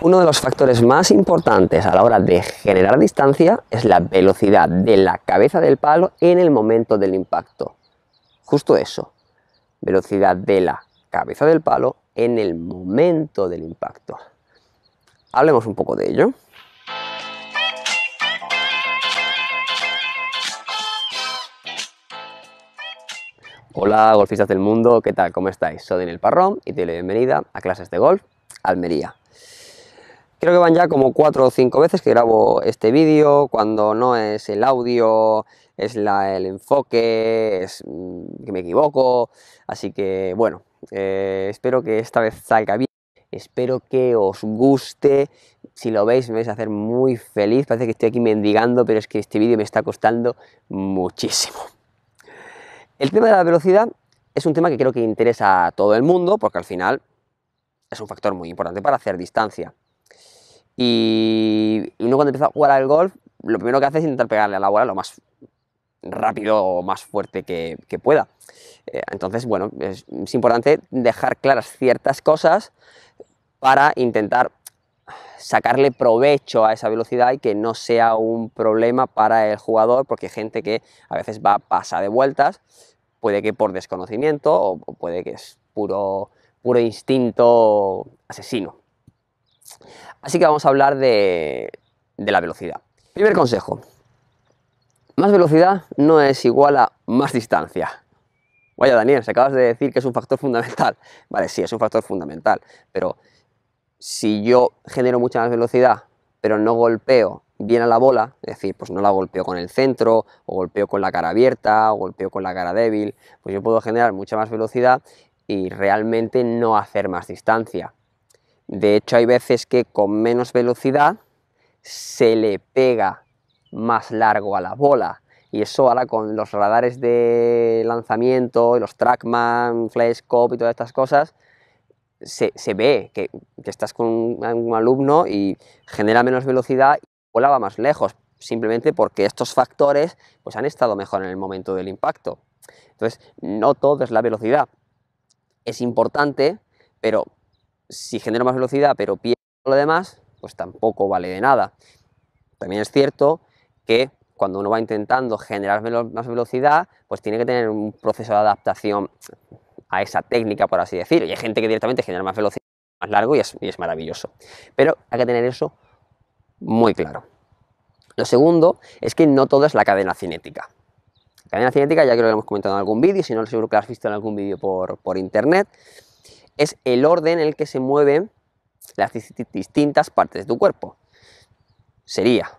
Uno de los factores más importantes a la hora de generar distancia es la velocidad de la cabeza del palo en el momento del impacto. Justo eso, velocidad de la cabeza del palo en el momento del impacto. Hablemos un poco de ello. Hola golfistas del mundo, ¿qué tal? ¿Cómo estáis? Soy Daniel Parrón y te doy la bienvenida a Clases de Golf Almería. Creo que van ya como cuatro o cinco veces que grabo este vídeo, cuando no es el audio, es el enfoque, es mm, que me equivoco. Así que bueno, eh, espero que esta vez salga bien. Espero que os guste. Si lo veis, me vais a hacer muy feliz. Parece que estoy aquí mendigando, pero es que este vídeo me está costando muchísimo. El tema de la velocidad es un tema que creo que interesa a todo el mundo, porque al final es un factor muy importante para hacer distancia. Y uno cuando empieza a jugar al golf, lo primero que hace es intentar pegarle a la bola lo más rápido o más fuerte que, pueda. Eh, entonces, bueno, es, importante dejar claras ciertas cosas para intentar sacarle provecho a esa velocidad y que no sea un problema para el jugador, porque hay gente que a veces va pasa de vueltas, puede que por desconocimiento o, o puede que es puro, puro instinto asesino. Así que vamos a hablar de, la velocidad. Primer consejo. Más velocidad no es igual a más distancia. Vaya Daniel, se acabas de decir que es un factor fundamental. Vale, sí, es un factor fundamental, pero si yo genero mucha más velocidad, pero no golpeo bien a la bola, es decir, pues no la golpeo con el centro, o golpeo con la cara abierta, o golpeo con la cara débil, pues yo puedo generar mucha más velocidad y realmente no hacer más distancia. De hecho, hay veces que con menos velocidad se le pega más largo a la bola. Y eso ahora con los radares de lanzamiento, y los trackman, flashcop y todas estas cosas, se, ve que, estás con un, alumno y genera menos velocidad y la más lejos, simplemente porque estos factores pues, han estado mejor en el momento del impacto. Entonces, no todo es la velocidad. Es importante, pero si genero más velocidad pero pierdo lo demás, pues tampoco vale de nada. También es cierto que cuando uno va intentando generar más velocidad, pues tiene que tener un proceso de adaptación a esa técnica, por así decir. Y hay gente que directamente genera más velocidad, más largo y es, maravilloso. Pero hay que tener eso muy claro. Lo segundo es que no todo es la cadena cinética. La cadena cinética ya creo que lo hemos comentado en algún vídeo, si no seguro que lo has visto en algún vídeo por internet es el orden en el que se mueven las distintas partes de tu cuerpo. Sería,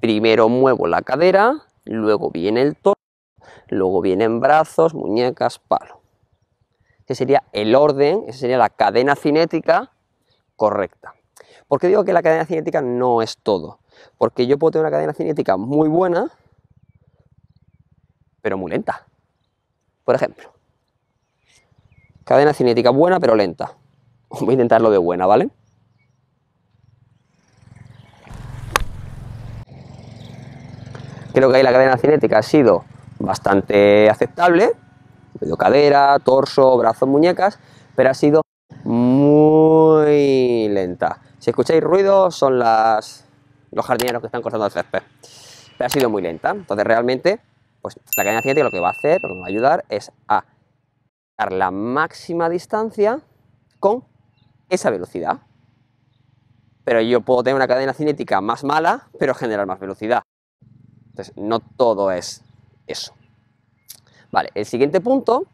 primero muevo la cadera, luego viene el torso, luego vienen brazos, muñecas, palo. Ese sería el orden, esa sería la cadena cinética correcta. ¿Por qué digo que la cadena cinética no es todo? Porque yo puedo tener una cadena cinética muy buena, pero muy lenta. Por ejemplo, Cadena cinética buena pero lenta. Voy a intentarlo de buena, ¿vale? Creo que ahí la cadena cinética ha sido bastante aceptable. cadera, torso, brazos, muñecas, pero ha sido muy lenta. Si escucháis ruido son las, los jardineros que están cortando el césped. Pero ha sido muy lenta. Entonces realmente, pues la cadena cinética lo que va a hacer, lo que va a ayudar es a la máxima distancia con esa velocidad. Pero yo puedo tener una cadena cinética más mala, pero generar más velocidad. Entonces, no todo es eso. Vale, el siguiente punto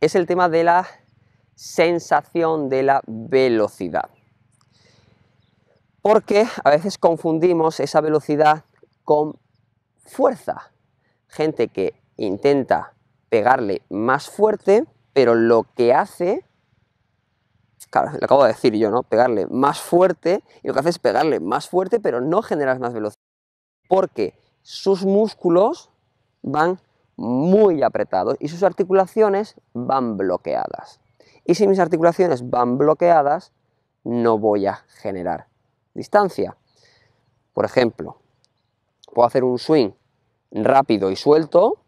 es el tema de la sensación de la velocidad. Porque a veces confundimos esa velocidad con fuerza. Gente que intenta pegarle más fuerte, pero lo que hace, lo acabo de decir yo, ¿no? Pegarle más fuerte, y lo que hace es pegarle más fuerte, pero no generas más velocidad, porque sus músculos van muy apretados y sus articulaciones van bloqueadas. Y si mis articulaciones van bloqueadas, no voy a generar distancia. Por ejemplo, puedo hacer un swing rápido y suelto,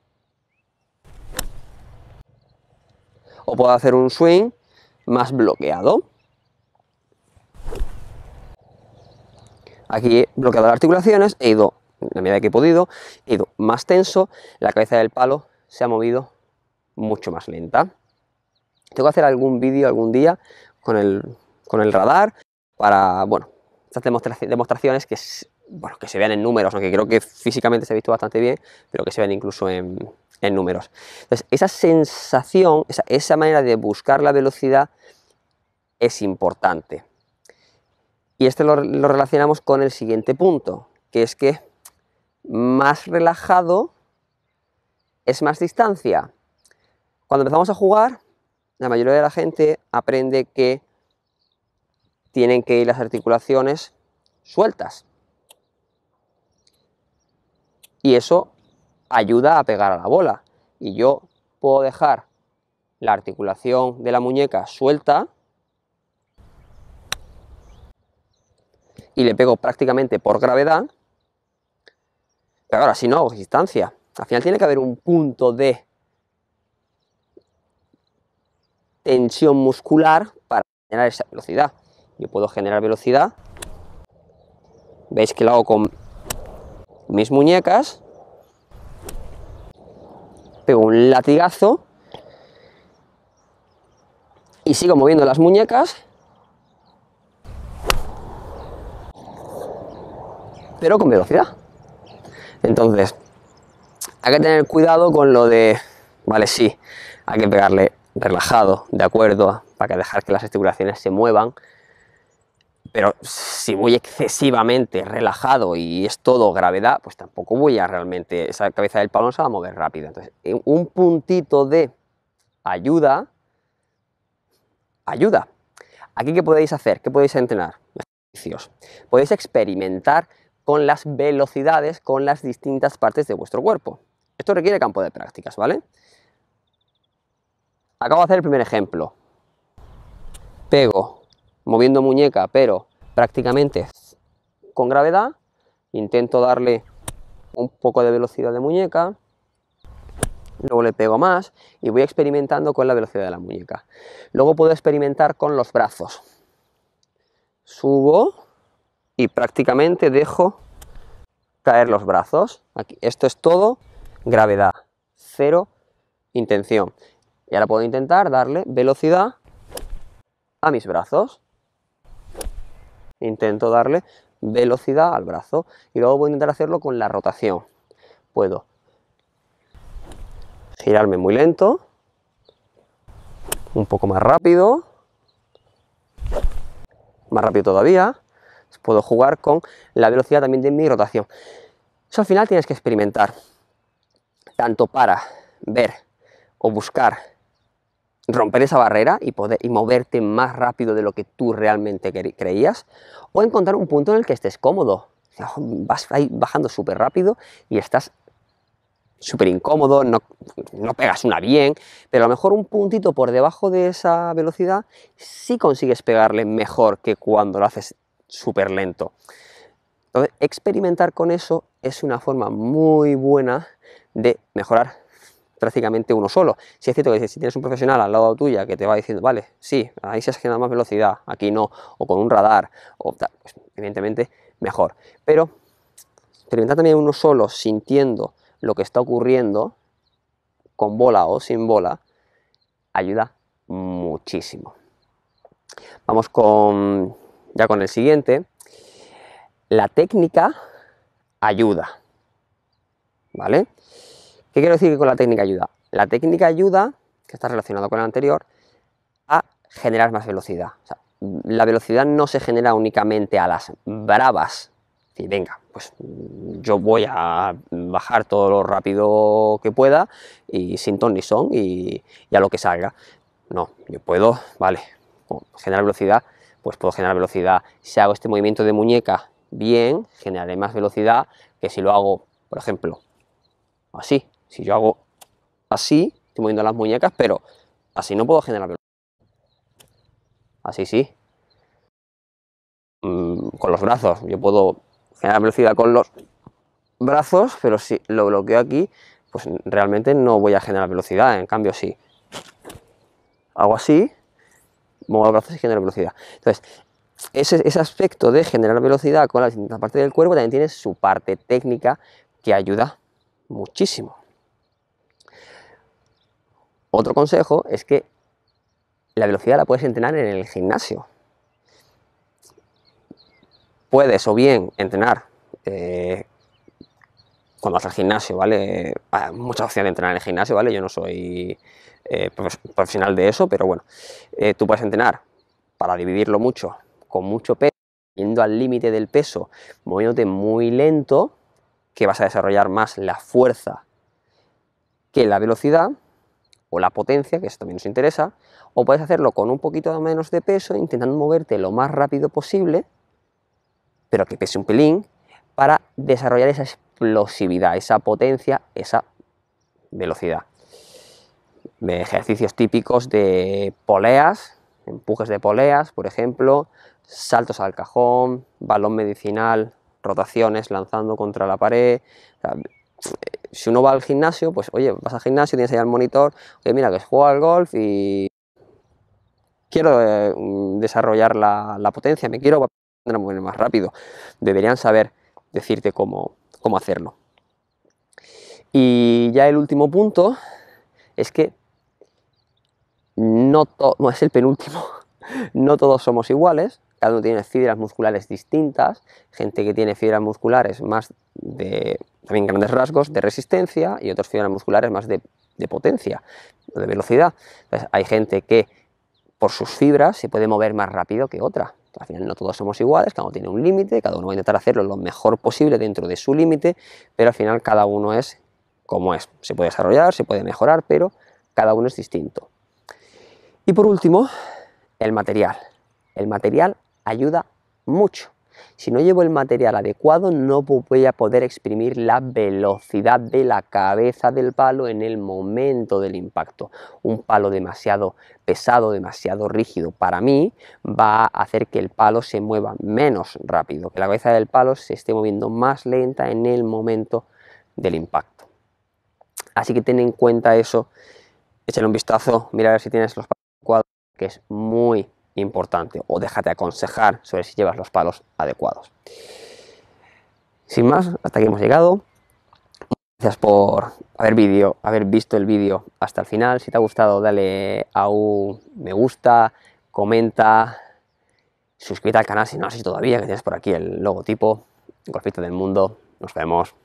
o puedo hacer un swing más bloqueado. Aquí he bloqueado las articulaciones, he ido, la medida que he podido, he ido más tenso, la cabeza del palo se ha movido mucho más lenta. Tengo que hacer algún vídeo algún día con el, con el radar para, bueno, estas demostraciones que bueno, que se vean en números, aunque creo que físicamente se ha visto bastante bien, pero que se vean incluso en, números. Entonces, esa sensación, esa, manera de buscar la velocidad es importante. Y este lo relacionamos con el siguiente punto, que es que más relajado es más distancia. Cuando empezamos a jugar, la mayoría de la gente aprende que tienen que ir las articulaciones sueltas y eso ayuda a pegar a la bola. Y yo puedo dejar la articulación de la muñeca suelta y le pego prácticamente por gravedad. Pero ahora si no hago distancia. Al final tiene que haber un punto de tensión muscular para generar esa velocidad. Yo puedo generar velocidad. Veis que lo hago con mis muñecas, pego un latigazo y sigo moviendo las muñecas, pero con velocidad. Entonces, hay que tener cuidado con lo de, vale, sí, hay que pegarle relajado, de acuerdo, para que dejar que las articulaciones se muevan, pero si voy excesivamente relajado y es todo gravedad, pues tampoco voy a realmente, esa cabeza del palo no se va a mover rápido. Entonces, eh, un puntito de ayuda, ayuda. Aquí, ¿qué podéis hacer? ¿Qué podéis entrenar? Ejercicios. Podéis experimentar con las velocidades, con las distintas partes de vuestro cuerpo. Esto requiere campo de prácticas, ¿vale? Acabo de hacer el primer ejemplo. Pego moviendo muñeca, pero prácticamente con gravedad. Intento darle un poco de velocidad de muñeca, luego le pego más y voy experimentando con la velocidad de la muñeca. Luego puedo experimentar con los brazos. Subo y prácticamente dejo caer los brazos. Esto es todo gravedad, cero intención. Y ahora puedo intentar darle velocidad a mis brazos intento darle velocidad al brazo y luego voy a intentar hacerlo con la rotación. Puedo girarme muy lento, un poco más rápido, más rápido todavía, puedo jugar con la velocidad también de mi rotación. Eso al final tienes que experimentar, tanto para ver o buscar romper esa barrera y, poder, y moverte más rápido de lo que tú realmente creías, o encontrar un punto en el que estés cómodo. Vas bajando súper rápido y estás súper incómodo, no, no, pegas una bien, pero a lo mejor un puntito por debajo de esa velocidad sí consigues pegarle mejor que cuando lo haces súper lento. Entonces, experimentar con eso es una forma muy buena de mejorar prácticamente uno solo. Si es cierto que si tienes un profesional al lado tuya que te va diciendo, vale, sí, ahí se generado más velocidad, aquí no, o con un radar, pues, evidentemente mejor. Pero experimentar también uno solo sintiendo lo que está ocurriendo, con bola o sin bola, ayuda muchísimo. Vamos con ya con el siguiente. La técnica ayuda. ¿Vale? ¿Qué quiero decir con la técnica ayuda? La técnica ayuda, que está relacionada con la anterior, a generar más velocidad. la velocidad no se genera únicamente a las bravas. Es venga, pues yo voy a bajar todo lo rápido que pueda y sin ton ni son y a lo que salga. No, yo puedo, vale, generar velocidad, pues puedo generar velocidad. Si hago este movimiento de muñeca bien, generaré más velocidad que si lo hago, por ejemplo, así, si yo hago así, estoy moviendo las muñecas, pero así no puedo generar velocidad. Así sí. Mm, con los brazos. Yo puedo generar velocidad con los brazos, pero si lo bloqueo aquí, pues realmente no voy a generar velocidad. En cambio, sí. Hago así, muevo los brazos y genero velocidad. Entonces, ese, aspecto de generar velocidad con la parte del cuerpo también tiene su parte técnica que ayuda muchísimo. Otro consejo es que la velocidad la puedes entrenar en el gimnasio. Puedes o bien entrenar eh, cuando vas al gimnasio, ¿vale? Hay muchas opciones de entrenar en el gimnasio, ¿vale? Yo no soy eh, profesional de eso, pero bueno, eh, tú puedes entrenar para dividirlo mucho, con mucho peso, yendo al límite del peso, moviéndote muy lento, que vas a desarrollar más la fuerza que la velocidad, o la potencia, que eso también nos interesa, o puedes hacerlo con un poquito menos de peso, intentando moverte lo más rápido posible, pero que pese un pelín, para desarrollar esa explosividad, esa potencia, esa velocidad. ejercicios típicos de poleas, empujes de poleas, por ejemplo, saltos al cajón, balón medicinal, rotaciones lanzando contra la pared, si uno va al gimnasio, pues oye, vas al gimnasio, tienes ahí el monitor, oye, mira, que juego al golf y quiero eh, desarrollar la, potencia, me quiero mover más rápido. Deberían saber decirte cómo, hacerlo. Y ya el último punto es que no, no es el penúltimo, no todos somos iguales, cada uno tiene fibras musculares distintas, gente que tiene fibras musculares más de también grandes rasgos de resistencia y otros fibras musculares más de, potencia de velocidad. hay gente que por sus fibras se puede mover más rápido que otra. Al final no todos somos iguales, cada uno tiene un límite, cada uno va a intentar hacerlo lo mejor posible dentro de su límite, pero al final cada uno es como es. Se puede desarrollar, se puede mejorar, pero cada uno es distinto. Y por último, el material. El material ayuda mucho. Si no llevo el material adecuado, no voy a poder exprimir la velocidad de la cabeza del palo en el momento del impacto. Un palo demasiado pesado, demasiado rígido para mí, va a hacer que el palo se mueva menos rápido, que la cabeza del palo se esté moviendo más lenta en el momento del impacto. Así que ten en cuenta eso, échale un vistazo, mira a ver si tienes los adecuados que es muy importante o déjate aconsejar sobre si llevas los palos adecuados. Sin más, hasta aquí hemos llegado. Gracias por haber, haber visto el vídeo hasta el final. Si te ha gustado, dale a un me gusta, comenta, suscríbete al canal si no lo has hecho todavía, que tienes por aquí el logotipo, golpito del mundo. Nos vemos.